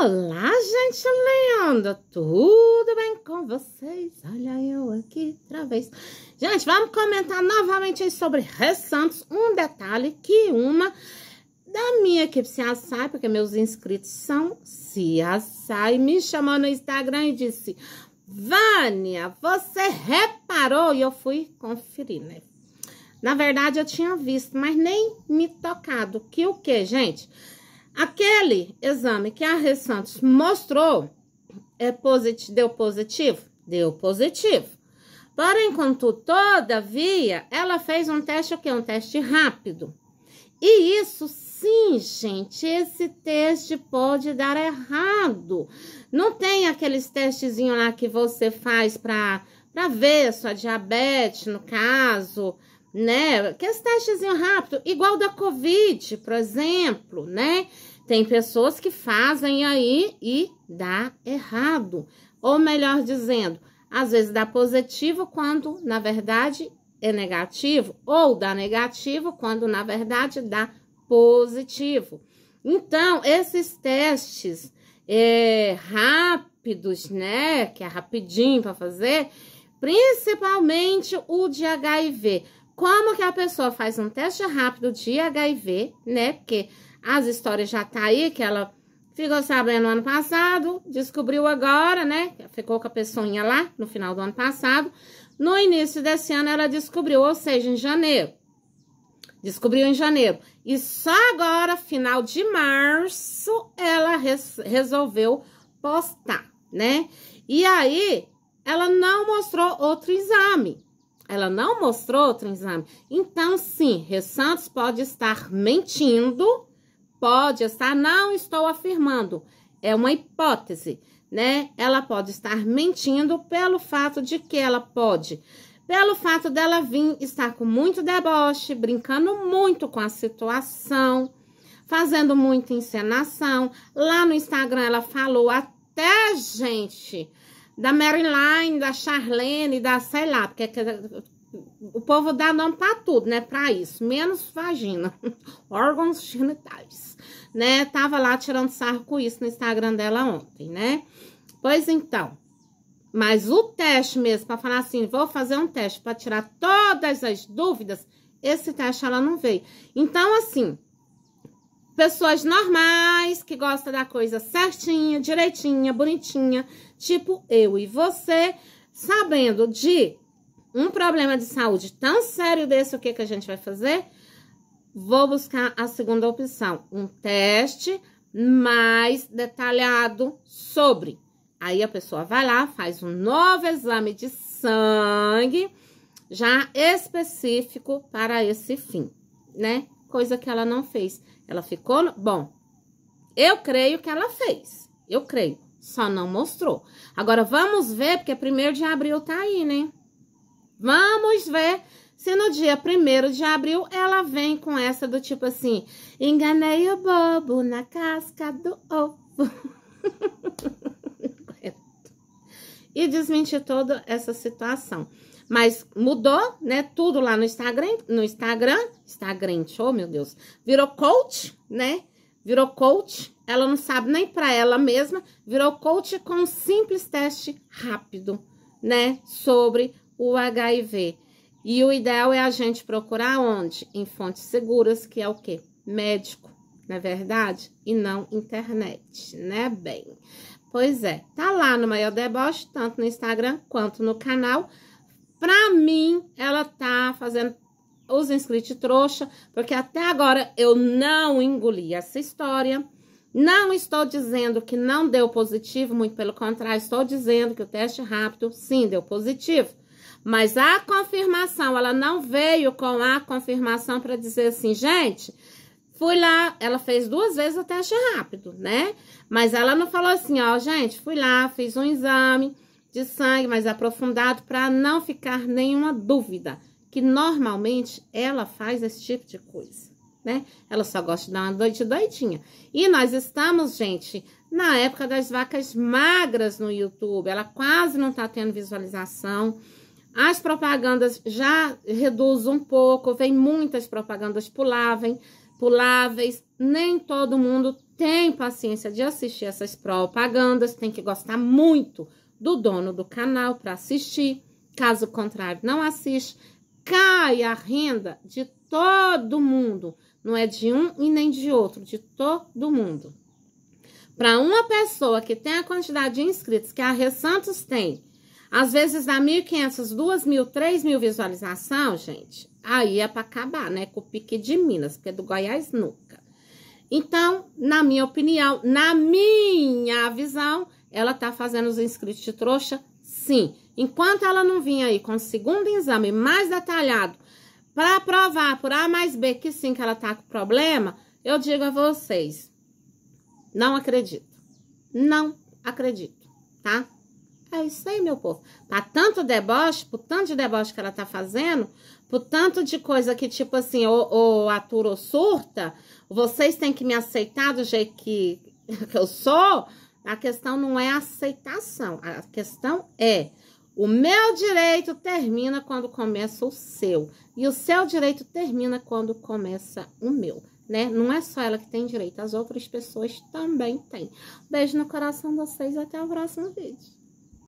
Olá, gente linda! Tudo bem com vocês? Olha eu aqui outra vez. Gente, vamos comentar novamente sobre Rê Santos. Um detalhe que uma da minha equipe se assai, porque meus inscritos são se assai, me chamou no Instagram e disse Vânia, você reparou? E eu fui conferir, né? Na verdade, eu tinha visto, mas nem me tocado. Que o que, gente? Gente... Aquele exame que a Rê Santos mostrou é deu positivo? Deu positivo. Porém, enquanto todavia, ela fez um teste o quê? Um teste rápido. E isso sim, gente, esse teste pode dar errado. Não tem aqueles testezinhos lá que você faz para ver sua diabetes, no caso, né? Que é esse taxas rápido, igual da Covid, por exemplo, né? Tem pessoas que fazem aí e dá errado. Ou melhor dizendo, às vezes dá positivo quando na verdade é negativo, ou dá negativo quando na verdade dá positivo. Então, esses testes é, rápidos, né? Que é rapidinho para fazer, principalmente o de HIV. Como que a pessoa faz um teste rápido de HIV, né? Porque as histórias já tá aí, que ela ficou sabendo ano passado, descobriu agora, né? Ficou com a pessoinha lá no final do ano passado. No início desse ano ela descobriu, ou seja, em janeiro. Descobriu em janeiro. E só agora, final de março, ela res resolveu postar, né? E aí, ela não mostrou outro exame. Ela não mostrou outro exame. Então, sim, Ressantos pode estar mentindo, pode estar, não estou afirmando, é uma hipótese, né? Ela pode estar mentindo pelo fato de que ela pode, pelo fato dela vir estar com muito deboche, brincando muito com a situação, fazendo muita encenação. Lá no Instagram ela falou até, gente, da Marilyn, da Charlene, da sei lá, porque é o povo dá nome para tudo, né? Para isso, menos vagina, órgãos genitais, né? Tava lá tirando sarro com isso no Instagram dela ontem, né? Pois então, mas o teste mesmo para falar assim, vou fazer um teste para tirar todas as dúvidas, esse teste ela não veio. Então assim, pessoas normais que gostam da coisa certinha, direitinha, bonitinha, tipo eu e você, sabendo de um problema de saúde tão sério desse, o que, que a gente vai fazer? Vou buscar a segunda opção, um teste mais detalhado sobre. Aí a pessoa vai lá, faz um novo exame de sangue, já específico para esse fim, né? coisa que ela não fez. Ela ficou. No... Bom, eu creio que ela fez. Eu creio. Só não mostrou. Agora vamos ver, porque primeiro de abril tá aí, né? Vamos ver se no dia primeiro de abril ela vem com essa do tipo assim: enganei o bobo na casca do ovo. e desmentir toda essa situação. Mas mudou, né? Tudo lá no Instagram, no Instagram, Instagram, oh meu Deus, virou coach, né? Virou coach, ela não sabe nem para ela mesma, virou coach com um simples teste rápido, né? Sobre o HIV. E o ideal é a gente procurar onde? Em fontes seguras, que é o quê? Médico, não é verdade? E não internet, né, bem? Pois é, tá lá no Maior Deboche, tanto no Instagram quanto no canal. Pra mim, ela tá fazendo os inscritos trouxa, porque até agora eu não engoli essa história. Não estou dizendo que não deu positivo, muito pelo contrário, estou dizendo que o teste rápido sim deu positivo. Mas a confirmação, ela não veio com a confirmação para dizer assim, gente, Fui lá, ela fez duas vezes o teste rápido, né? Mas ela não falou assim, ó, gente, fui lá, fiz um exame de sangue mais aprofundado para não ficar nenhuma dúvida, que normalmente ela faz esse tipo de coisa, né? Ela só gosta de dar uma noite doidinha. E nós estamos, gente, na época das vacas magras no YouTube, ela quase não tá tendo visualização. As propagandas já reduzem um pouco, vem muitas propagandas pular, vem puláveis. Nem todo mundo tem paciência de assistir essas propagandas, tem que gostar muito do dono do canal para assistir. Caso contrário, não assiste. Cai a renda de todo mundo, não é de um e nem de outro, de todo mundo. Para uma pessoa que tem a quantidade de inscritos que a Rê Santos tem, às vezes dá 1.500, 2.000, 3.000 visualização, gente. Aí é para acabar, né? Com o pique de Minas, porque é do Goiás nunca. Então, na minha opinião, na minha visão, ela tá fazendo os inscritos de trouxa, sim. Enquanto ela não vinha aí com o segundo exame mais detalhado para provar por A mais B que sim que ela tá com problema, eu digo a vocês, não acredito. Não acredito, tá? É isso aí, meu povo. Tá tanto deboche, por tanto de deboche que ela tá fazendo, por tanto de coisa que, tipo assim, ou, ou atura ou surta, vocês têm que me aceitar do jeito que, que eu sou. A questão não é aceitação. A questão é o meu direito termina quando começa o seu. E o seu direito termina quando começa o meu, né? Não é só ela que tem direito, as outras pessoas também têm. Beijo no coração de vocês e até o próximo vídeo.